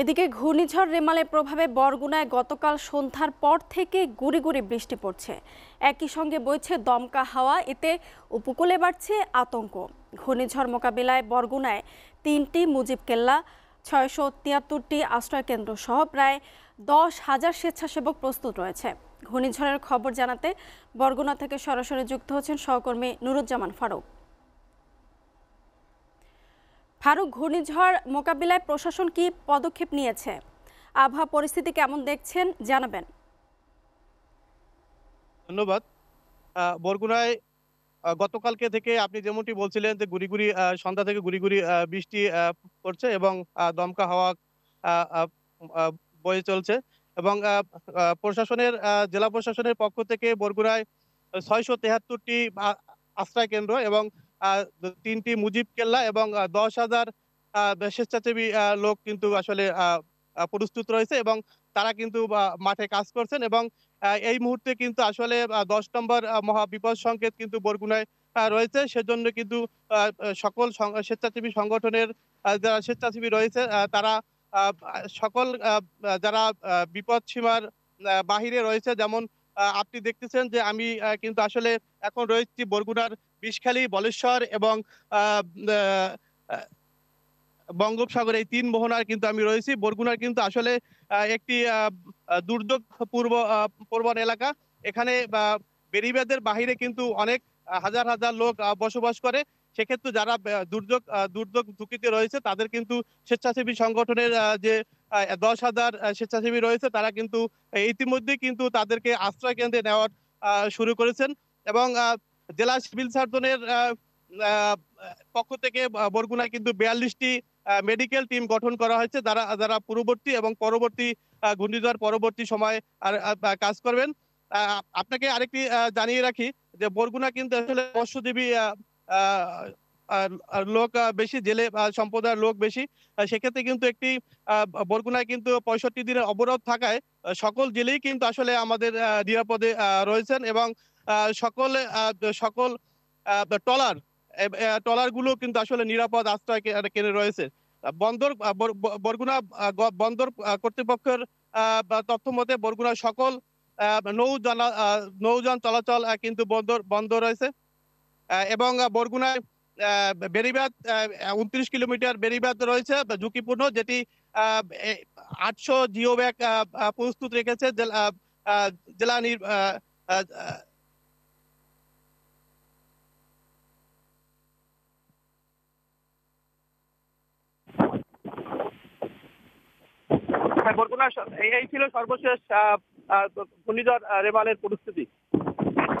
এদিকে ঘূর্ণিঝড় রেমালের প্রভাবে বরগুনায় গতকাল সন্ধ্যার পর থেকে গুড়ি গুড়ি বৃষ্টি পড়ছে একই সঙ্গে বইছে দমকা হাওয়া এতে উপকূলে বাড়ছে আতঙ্ক ঘূর্ণিঝড় মোকাবিলায় বরগুনায় তিনটি মুজিব কেল্লা ছয়শো তিয়াত্তরটি আশ্রয়কেন্দ্র সহ প্রায় দশ হাজার স্বেচ্ছাসেবক প্রস্তুত রয়েছে ঘূর্ণিঝড়ের খবর জানাতে বরগুনা থেকে সরাসরি যুক্ত হচ্ছেন সহকর্মী নুরুজ্জামান ফারুক ফারুক ঘূর্ণিঝড় মোকাবিলায় প্রশাসন কি পদক্ষেপ নিয়েছে আবহাওয়া পরিস্থিতি কেমন দেখছেন জানাবেন ধন্যবাদ বরগুনায় গতকালকে থেকে আপনি যেমনটি বলছিলেন যে গুড়িগুড়ি সন্ধ্যা থেকে গুড়িগুড়ি গুড়ি বৃষ্টি পড়ছে এবং দমকা হাওয়া বয়ে চলছে এবং প্রশাসনের জেলা প্রশাসনের পক্ষ থেকে বরগুড়ায় ছয়শো তেহাত্তরটি আশ্রয় কেন্দ্র এবং তিনটি মুজিব কেল্লা এবং দশ হাজার স্বেচ্ছাসেবী লোক কিন্তু আসলে প্রস্তুত রয়েছে এবং তারা কিন্তু মাঠে কাজ করছেন এবং এই মুহূর্তে কিন্তু আসলে দশ নম্বর মহাবিপদ সংকেত কিন্তু বরগুনায় রয়েছে সেজন্য কিন্তু সকল স্বেচ্ছাসেবী সংগঠনের যারা স্বেচ্ছাসেবী রয়েছে তারা সকল যারা বিপদ সীমার বাহিরে রয়েছে যেমন আপনি দেখতেছেন যে আমি কিন্তু আসলে এখন রয়েছি বরগুনার বিষখালী বলেশ্বর এবং বঙ্গোপসাগর এই তিন মোহনার কিন্তু আমি রয়েছি বরগুনার কিন্তু আসলে একটি দুর্যোগ পূর্ব পূর্বন এলাকা এখানে বেরিবাদের বাহিরে কিন্তু অনেক হাজার হাজার লোক বসবাস করে সেক্ষেত্রে যারা দুর্যোগ দুর্যোগ ঝুঁকিতে রয়েছে তাদের কিন্তু স্বেচ্ছাসেবী সংগঠনের যে দশ হাজার স্বেচ্ছাসেবী রয়েছে তারা কিন্তু ইতিমধ্যে কিন্তু তাদেরকে আশ্রয় কেন্দ্রে নেওয়ার শুরু করেছেন এবং জেলা সিভিল সার্জনের পক্ষ থেকে বরগুনায় কিন্তু বিয়াল্লিশটি মেডিকেল টিম গঠন করা হয়েছে যারা যারা পূর্ববর্তী এবং পরবর্তী ঘূর্ণিঝড় পরবর্তী সময় আর কাজ করবেন আপনাকে আরেকটি জানিয়ে রাখি যে বরগুনা কিন্তু আসলে মৎস্যজীবী লোক বেশি জেলে সম্প্রদায়ের লোক বেশি সেক্ষেত্রে কিন্তু একটি বরগুনায় কিন্তু পঁয়ষট্টি দিনের অবরোধ থাকায় সকল জেলেই কিন্তু আসলে আমাদের নিরাপদে রয়েছেন এবং সকলে সকল টলার গুলো কিন্তু আসলে নিরাপদ আশ্রয় কেনে রয়েছে বন্দর বরগুনা বন্দর কর্তৃপক্ষের তথ্য মতে বরগুনা সকল নৌযান নৌযান চলাচল কিন্তু বন্দর বন্ধ রয়েছে এবং বরগুনায় বেরিবাদ উনত্রিশ কিলোমিটার বেরিবাদ রয়েছে ঝুঁকিপূর্ণ যেটি আটশো জিও ব্যাগ প্রস্তুত রেখেছে জেলা হ্যাঁ, বরগুনা এই ছিল সর্বশেষ ঘূর্ণিঝড় রেমালের পরিস্থিতি